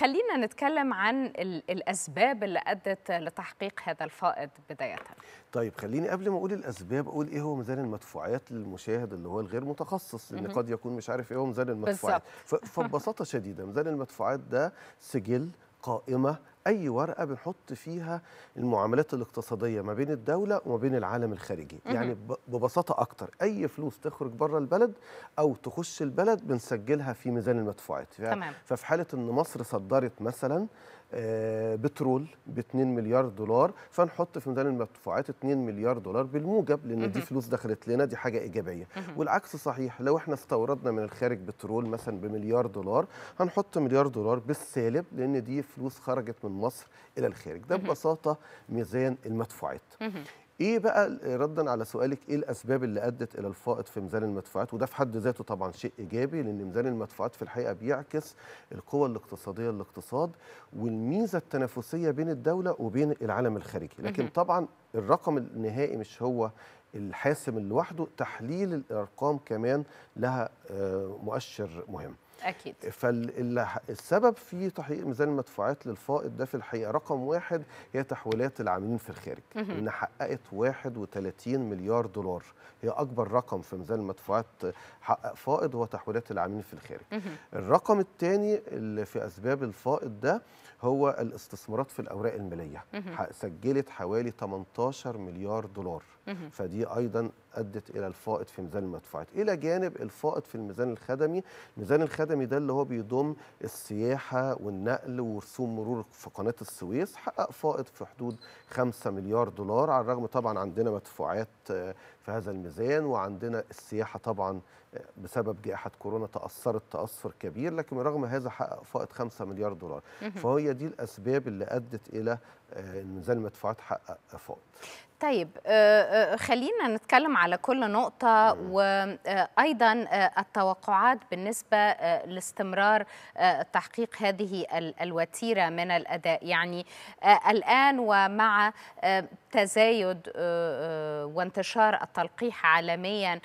خلينا نتكلم عن الأسباب اللي أدت لتحقيق هذا الفائض بداية طيب خليني قبل ما أقول الأسباب أقول إيه هو ميزان المدفوعات للمشاهد اللي هو الغير متخصص لأن قد يكون مش عارف إيه هو ميزان المدفوعات فببساطة شديدة ميزان المدفوعات ده سجل قائمة اي ورقه بنحط فيها المعاملات الاقتصاديه ما بين الدوله وما بين العالم الخارجي مم. يعني ببساطه اكتر اي فلوس تخرج بره البلد او تخش البلد بنسجلها في ميزان المدفوعات تمام. ففي حاله ان مصر صدرت مثلا آه، بترول ب 2 مليار دولار فنحط في ميزان المدفوعات 2 مليار دولار بالموجب لان دي فلوس دخلت لنا دي حاجه ايجابيه والعكس صحيح لو احنا استوردنا من الخارج بترول مثلا بمليار دولار هنحط مليار دولار بالسالب لان دي فلوس خرجت من مصر الى الخارج ده ببساطه ميزان المدفوعات ايه بقى ردا على سؤالك ايه الاسباب اللي ادت الى الفائض في ميزان المدفوعات وده في حد ذاته طبعا شيء ايجابي لان ميزان المدفوعات في الحقيقه بيعكس القوى الاقتصاديه للاقتصاد والميزه التنافسيه بين الدوله وبين العالم الخارجي لكن طبعا الرقم النهائي مش هو الحاسم لوحده تحليل الارقام كمان لها آه، مؤشر مهم اكيد فالسبب في تحقيق ميزان المدفوعات للفائض ده في الحقيقه رقم واحد هي تحويلات العاملين في الخارج ان حققت 31 مليار دولار هي اكبر رقم في ميزان المدفوعات حقق فائض هو تحويلات العاملين في الخارج الرقم الثاني اللي في اسباب الفائض ده هو الاستثمارات في الاوراق الماليه سجلت حوالي 18 مليار دولار فدي ايضا ادت الى الفائض في ميزان المدفوعات الى جانب الفائض في الميزان الخدمي الميزان الخدمي ده اللي هو بيضم السياحه والنقل ورسوم مرور في قناه السويس حقق فائض في حدود 5 مليار دولار على الرغم طبعا عندنا مدفوعات آه، في هذا الميزان وعندنا السياحة طبعا بسبب جائحة كورونا تأثرت تأثر كبير لكن رغم هذا حقق فائض 5 مليار دولار فهي دي الأسباب اللي أدت إلى ميزان آه، المدفوعات حقق فائض طيب آه، آه، خلينا نتكلم على كل نقطة وأيضا التوقعات بالنسبة لاستمرار تحقيق هذه الوتيرة من الأداء يعني الآن ومع تزايد آه، آه، وانتشار التلقيح عالميا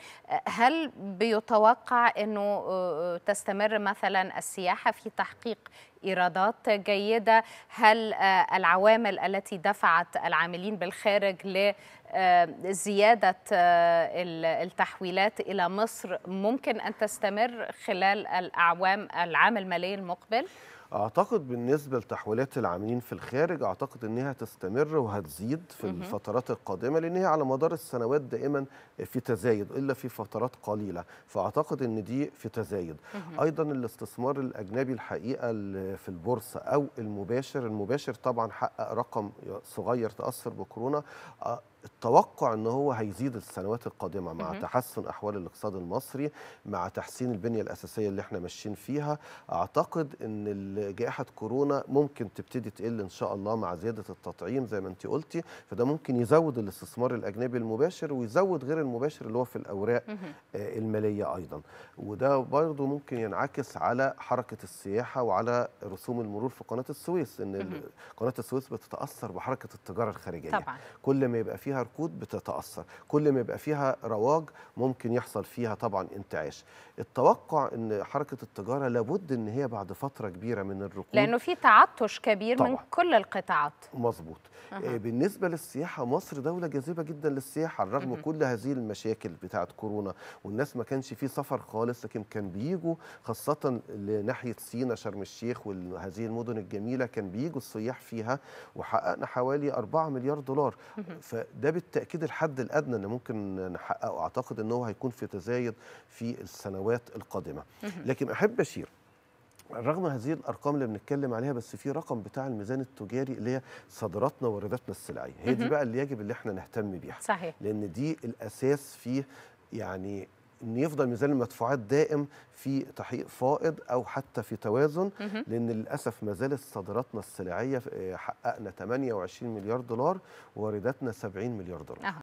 هل بيتوقع أنه آه، تستمر مثلا السياحة في تحقيق إيرادات جيدة هل آه، العوامل التي دفعت العاملين بالخارج ل آه، زيادة آه، التحويلات إلى مصر ممكن أن تستمر خلال الأعوام العام المالي المقبل؟ أعتقد بالنسبة لتحويلات العاملين في الخارج أعتقد أنها تستمر وهتزيد في الفترات القادمة لأن هي على مدار السنوات دائما في تزايد إلا في فترات قليلة فأعتقد أن دي في تزايد أيضا الاستثمار الأجنبي الحقيقة اللي في البورصه او المباشر المباشر طبعا حقق رقم صغير تاثر بكورونا آه، التوقع ان هو هيزيد السنوات القادمه مع تحسن احوال الاقتصاد المصري مع تحسين البنيه الاساسيه اللي احنا ماشيين فيها اعتقد ان جائحه كورونا ممكن تبتدي تقل ان شاء الله مع زياده التطعيم زي ما انت قلتي فده ممكن يزود الاستثمار الاجنبي المباشر ويزود غير المباشر اللي هو في الاوراق آه، الماليه ايضا وده برضه ممكن ينعكس على حركه السياحه وعلى رسوم المرور في قناه السويس ان قناه السويس بتتاثر بحركه التجاره الخارجيه طبعا. كل ما يبقى فيها فيها ركود بتتاثر كل ما يبقى فيها رواج ممكن يحصل فيها طبعا انتعاش التوقع ان حركه التجاره لابد ان هي بعد فتره كبيره من الركود لانه في تعطش كبير طبعًا. من كل القطاعات مظبوط أه. بالنسبه للسياحه مصر دوله جاذبه جدا للسياحه رغم أه. كل هذه المشاكل بتاعه كورونا والناس ما كانش في سفر خالص لكن كان بيجوا خاصه لناحيه سينا شرم الشيخ وهذه المدن الجميله كان بيجوا السياح فيها وحققنا حوالي 4 مليار دولار أه. فده ده بالتاكيد الحد الادنى اللي ممكن نحققه اعتقد ان هو هيكون في تزايد في السنوات القادمه لكن احب اشير رغم هذه الارقام اللي بنتكلم عليها بس في رقم بتاع الميزان التجاري اللي هي صادراتنا وارداتنا السلعيه هي دي بقى اللي يجب اللي احنا نهتم بيها صحيح لان دي الاساس في يعني ان يفضل ميزان المدفوعات دائم في تحقيق فائض او حتى في توازن لان للاسف ما زالت صادراتنا السلعيه آه، حققنا 28 مليار دولار وارداتنا 70 مليار دولار